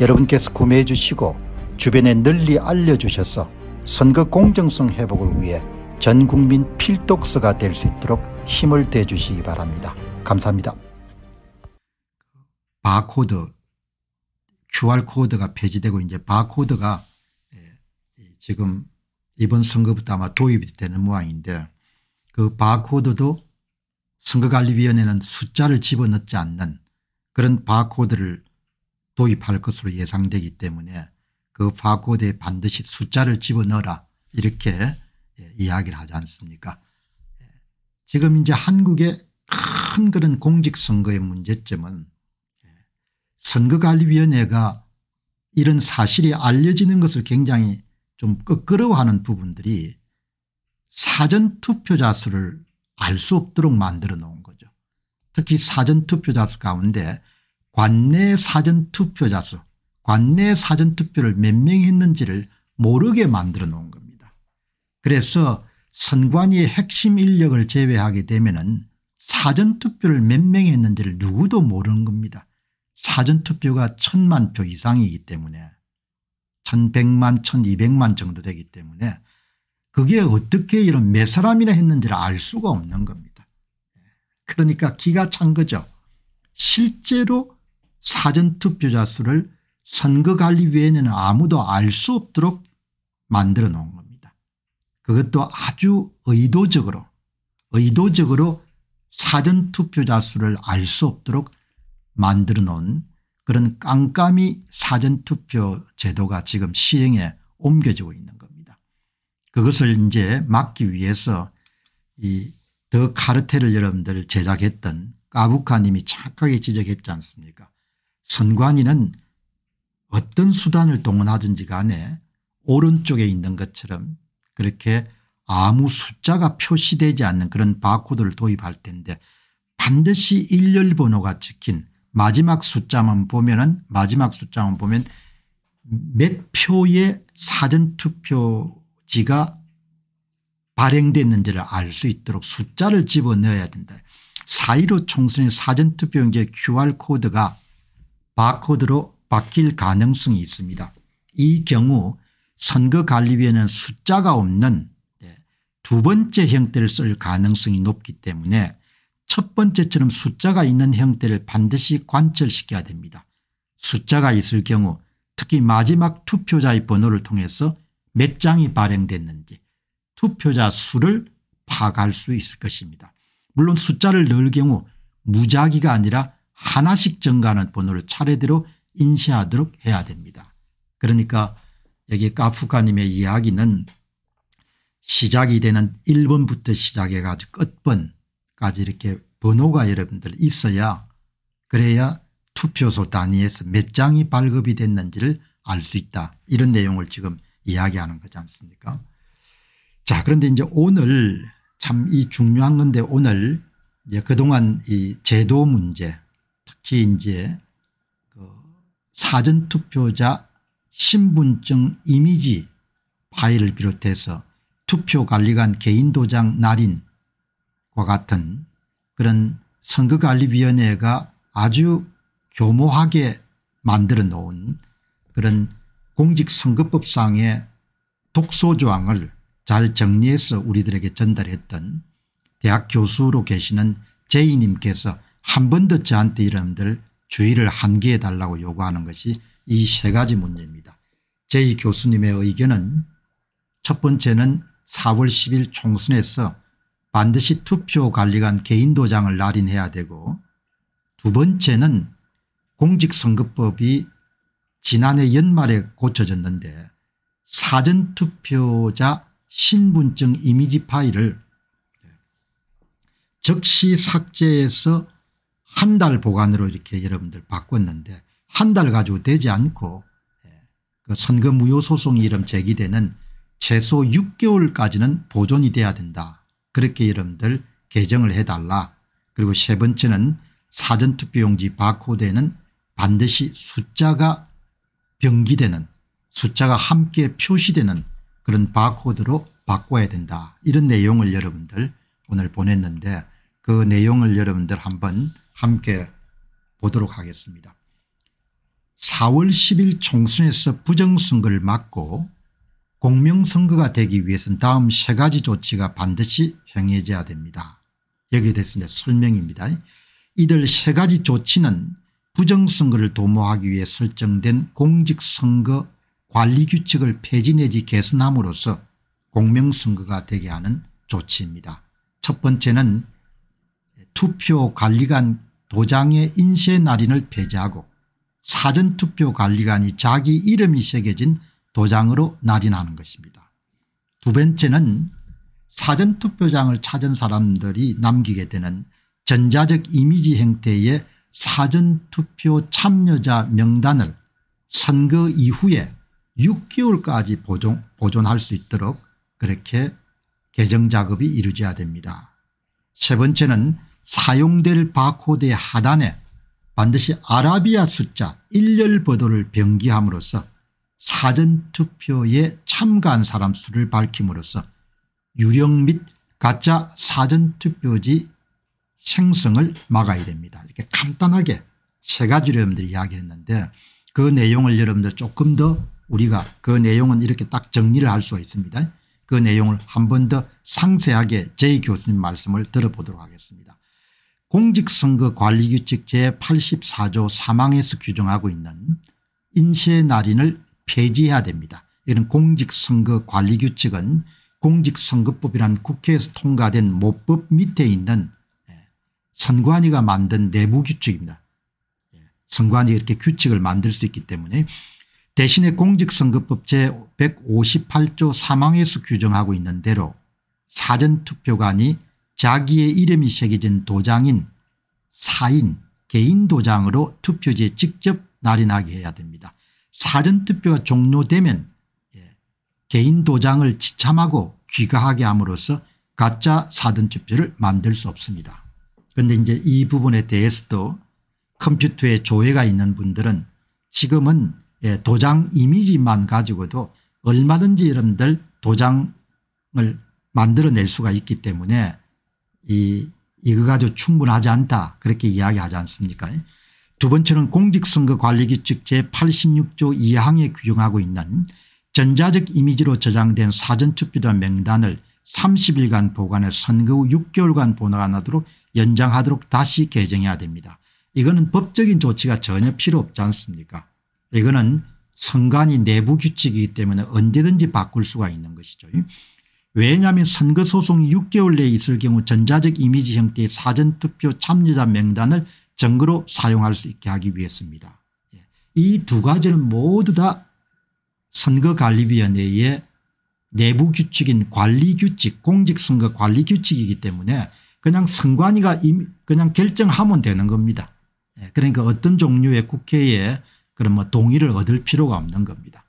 여러분께서 구매해 주시고 주변에 널리 알려주셔서 선거 공정성 회복을 위해 전국민 필독서가 될 수 있도록 힘을 대주시기 바랍니다. 감사합니다. 바코드 QR코드가 폐지되고 이제 바코드가 예, 지금 이번 선거부터 아마 도입이 되는 모양인데 그 바코드도 선거관리위원회는 숫자를 집어넣지 않는 그런 바코드를 도입할 것으로 예상되기 때문에 그 바코드에 반드시 숫자를 집어넣어라 이렇게 예, 이야기를 하지 않습니까 예. 지금 이제 한국의 큰 그런 공직선거의 문제점은 예, 선거관리위원회가 이런 사실이 알려지는 것을 굉장히 좀 끄끄러워하는 부분들이 사전투표자 수를 알 수 없도록 만들어 놓은 거죠. 특히 사전투표자 수 가운데 관내 사전투표자 수 관내 사전투표를 몇 명이 했는지를 모르게 만들어 놓은 겁니다. 그래서 선관위의 핵심 인력을 제외하게 되면 은 사전투표를 몇 명이 했는지를 누구도 모르는 겁니다. 사전투표가 천만 표 이상이기 때문에 천백만천이백만 정도 되기 때문에 그게 어떻게 이런 몇 사람이나 했는지를 알 수가 없는 겁니다. 그러니까 기가 찬 거죠. 실제로 사전투표자 수를 선거관리위원회는 아무도 알 수 없도록 만들어 놓은 겁니다. 그것도 아주 의도적으로 의도적으로 사전투표자 수를 알 수 없도록 만들어 놓은 그런 깜깜이 사전투표 제도가 지금 시행에 옮겨지고 있는 겁니다. 그것을 이제 막기 위해서 이 더 카르텔을 여러분들 제작했던 까부카님이 착하게 지적했지 않습니까 선관위는 어떤 수단을 동원하든지 간에 오른쪽에 있는 것처럼 그렇게 아무 숫자가 표시되지 않는 그런 바코드를 도입할 텐데 반드시 일렬 번호가 찍힌 마지막 숫자만 보면은 마지막 숫자만 보면 몇 표의 사전투표지가 발행됐는지를 알 수 있도록 숫자를 집어넣어야 된다. 4.15 총선의 사전투표용지의 QR코드가 바코드로 바뀔 가능성이 있습니다. 이 경우 선거관리위원회는 숫자가 없는 네, 두 번째 형태를 쓸 가능성이 높기 때문에 첫 번째처럼 숫자가 있는 형태를 반드시 관철시켜야 됩니다. 숫자가 있을 경우 특히 마지막 투표자의 번호를 통해서 몇 장이 발행됐는지 투표자 수를 파악할 수 있을 것입니다. 물론 숫자를 넣을 경우 무작위가 아니라 하나씩 증가하는 번호를 차례대로 인쇄하도록 해야 됩니다. 그러니까 여기 카프카님의 이야기는 시작이 되는 1번부터 시작해 가지고 끝번까지 이렇게 번호가 여러분들 있어야 그래야 투표소 단위에서 몇 장이 발급이 됐는지를 알 수 있다 이런 내용을 지금 이야기하는 거지 않습니까 자 그런데 이제 오늘 참 이 중요한 건데 오늘 이제 그동안 이 제도 문제 특히 이제 그 사전투표자 신분증 이미지 파일을 비롯해서 투표관리관 개인도장 날인과 같은 그런 선거관리위원회가 아주 교모하게 만들어 놓은 그런 공직선거법상의 독소조항을 잘 정리해서 우리들에게 전달했던 대학 교수로 계시는 제이님께서 한번더 저한테 이런들 주의를 한기해 달라고 요구하는 것이 이 세 가지 문제입니다. 제이 교수님의 의견은 첫 번째는 4월 10일 총선에서 반드시 투표 관리관 개인 도장을 날인해야 되고 두 번째는 공직선거법이 지난해 연말에 고쳐졌는데 사전투표자 신분증 이미지 파일을 즉시 삭제해서 한달 보관으로 이렇게 여러분들 바꿨는데 한 달 가지고 되지 않고 예, 그 선거 무효 소송이 이름 제기되는 최소 6개월까지는 보존이 돼야 된다. 그렇게 여러분들 개정을 해달라. 그리고 세 번째는 사전투표용지 바코드에는 반드시 숫자가 병기되는 숫자가 함께 표시되는 그런 바코드로 바꿔야 된다. 이런 내용을 여러분들 오늘 보냈는데 그 내용을 여러분들 한번 함께 보도록 하겠습니다. 4월 10일 총선에서 부정선거를 막고 공명선거가 되기 위해서는 다음 세 가지 조치가 반드시 행해져야 됩니다. 여기에 대해서 이제 설명입니다. 이들 세 가지 조치는 부정선거를 도모하기 위해 설정된 공직선거 관리규칙을 폐지 내지 개선함으로써 공명선거가 되게 하는 조치입니다. 첫 번째는 투표관리관 도장의 인쇄 날인을 배제하고 사전투표관리관이 자기 이름이 새겨진 도장으로 날인하는 것입니다. 두 번째는 사전투표장을 찾은 사람들이 남기게 되는 전자적 이미지 형태의 사전투표 참여자 명단을 선거 이후에 6개월까지 보존, 보존할 수 있도록 그렇게 개정작업이 이루어져야 됩니다. 세 번째는 사용될 바코드의 하단에 반드시 아라비아 숫자 일렬 번호를 병기함으로써 사전투표에 참가한 사람 수를 밝힘으로써 유령 및 가짜 사전투표지 생성을 막아야 됩니다. 이렇게 간단하게 세 가지로 여러분들이 이야기 했는데 그 내용을 여러분들 조금 더 우리가 그 내용은 이렇게 딱 정리를 할 수가 있습니다. 그 내용을 한 번 더 상세하게 제이 교수님 말씀을 들어보도록 하겠습니다. 공직선거관리규칙 제84조 3항에서 규정하고 있는 인쇄 날인을 폐지해야 됩니다. 이런 공직선거관리규칙은 공직선거법이란 국회에서 통과된 모법 밑에 있는 예, 선관위가 만든 내부 규칙입니다. 예, 선관위 이렇게 규칙을 만들 수 있기 때문에 대신에 공직선거법 제158조 사망에서 규정하고 있는 대로 사전투표관이 자기의 이름이 새겨진 도장인 사인 개인 도장으로 투표지에 직접 날인하게 해야 됩니다. 사전투표가 종료되면 예, 개인 도장을 지참하고 귀가하게 함으로써 가짜 사전투표를 만들 수 없습니다. 그런데 이제 이 부분에 대해서도 컴퓨터에 조회가 있는 분들은 지금은 예, 도장 이미지만 가지고도 얼마든지 여러분들 도장을 만들어낼 수가 있기 때문에 이 이거 가지고 충분하지 않다 그렇게 이야기하지 않습니까 두 번째는 공직선거 관리규칙 제86조 2항에 규정하고 있는 전자적 이미지로 저장된 사전투표자 명단을 30일간 보관해 선거 후 6개월간 보관하도록 연장하도록 다시 개정해야 됩니다. 이거는 법적인 조치가 전혀 필요 없지 않습니까 이거는 선관위 내부 규칙이기 때문에 언제든지 바꿀 수가 있는 것이죠. 왜냐하면 선거소송이 6개월 내에 있을 경우 전자적 이미지 형태의 사전투표 참여자 명단을 증거로 사용할 수 있게 하기 위해서입니다. 예. 이두 가지는 모두 다 선거관리위원회의 내부 규칙인 관리규칙 공직선거 관리규칙이기 때문에 그냥 선관위가 그냥 결정하면 되는 겁니다. 예. 그러니까 어떤 종류의 국회에 그러면 뭐 동의를 얻을 필요가 없는 겁니다.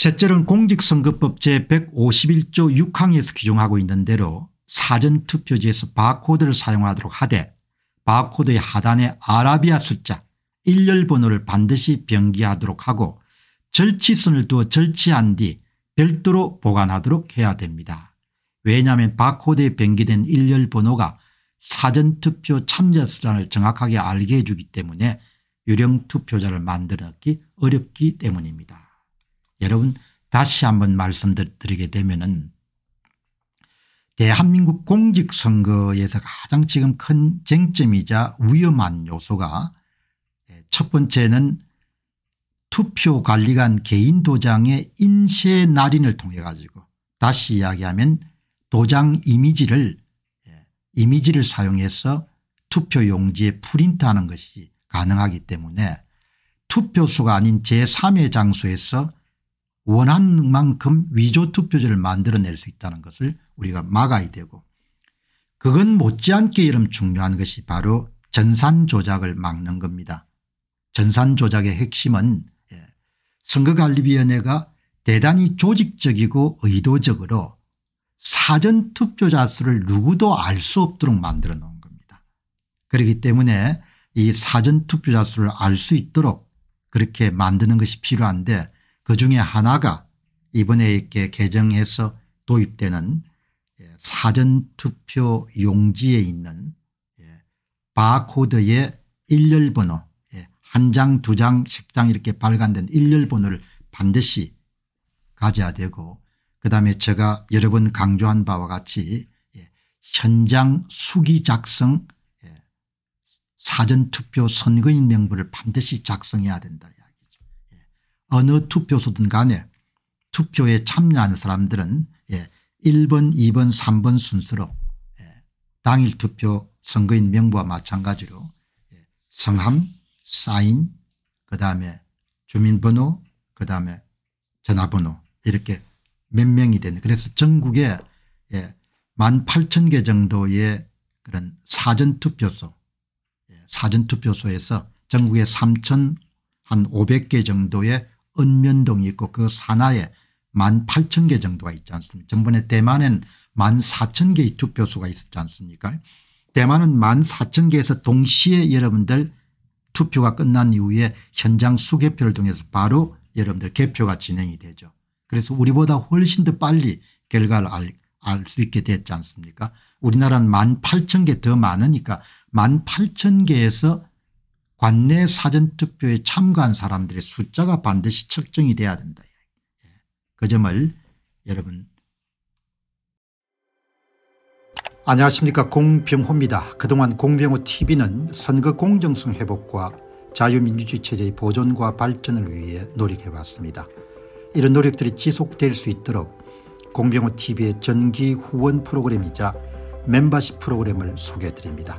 셋째는 공직선거법 제151조 6항에서 규정하고 있는 대로 사전투표지에서 바코드를 사용하도록 하되 바코드의 하단에 아라비아 숫자 일렬 번호를 반드시 변기하도록 하고 절취선을 두어 절취한 뒤 별도로 보관하도록 해야 됩니다. 왜냐하면 바코드에 변기된 일렬 번호가 사전투표 참여 수단을 정확하게 알게 해주기 때문에 유령 투표자를 만들어 넣기 어렵기 때문입니다. 여러분 다시 한번 말씀드리게 되면은 대한민국 공직선거에서 가장 지금 큰 쟁점이자 위험한 요소가 첫 번째는 투표관리관 개인 도장의 인쇄 날인을 통해 가지고 다시 이야기하면 도장 이미지를 예, 이미지를 사용해서 투표용지에 프린트하는 것이 가능하기 때문에 투표소가 아닌 제3의 장소에서 원한 만큼 위조 투표제를 만들어낼 수 있다는 것을 우리가 막아야 되고 그건 못지않게 이름 중요한 것이 바로 전산 조작을 막는 겁니다. 전산 조작의 핵심은 예, 선거관리위원회가 대단히 조직적이고 의도적으로 사전 투표자 수를 누구도 알 수 없도록 만들어 놓은 겁니다. 그렇기 때문에 이 사전 투표자 수를 알 수 있도록 그렇게 만드는 것이 필요한데 그 중에 하나가 이번에 이렇게 개정해서 도입되는 예, 사전투표 용지에 있는 예, 바코드의 일렬번호 예, 한장 두 장 식장 이렇게 발간된 일렬번호를 반드시 가져야 되고 그다음에 제가 여러 번 강조한 바와 같이 현장 수기 작성 사전투표 선거인 명부를 반드시 작성해야 된다. 어느 투표소든 간에 투표에 참여하는 사람들은 예, 1번 2번 3번 순서로 예, 당일 투표 선거인 명부와 마찬가지로 예, 성함 사인 그다음에 주민번호 그다음에 전화번호 이렇게 몇 명이 되는 그래서 전국에 예, 18,000개 정도의 그런 사전투표소 예, 사전투표소에서 전국에 3,500개 정도의 은면동이 있고 그 산하에 1만 8천 개 정도가 있지 않습니까 전번에 대만엔 만 4천 개의 투표소가 있었지 않습니까 대만은 만 4천 개에서 동시에 여러분들 투표가 끝난 이후에 현장 수개표를 통해서 바로 여러분들 개표가 진행이 되죠. 그래서 우리보다 훨씬 더 빨리 결과를 알 수 있게 됐지 않습니까 우리나라는 만 8천 개 더 많으니까 만 8천 개에서 관내 사전투표에 참가한 사람들의 숫자가 반드시 측정이 돼야 된다. 그 점을 여러분 안녕하십니까 공병호입니다. 그동안 공병호 tv는 선거 공정성 회복과 자유민주주의 체제의 보존과 발전을 위해 노력해왔습니다. 이런 노력들이 지속될 수 있도록 공병호 tv의 전기 후원 프로그램이자 멤버십 프로그램을 소개해드립니다.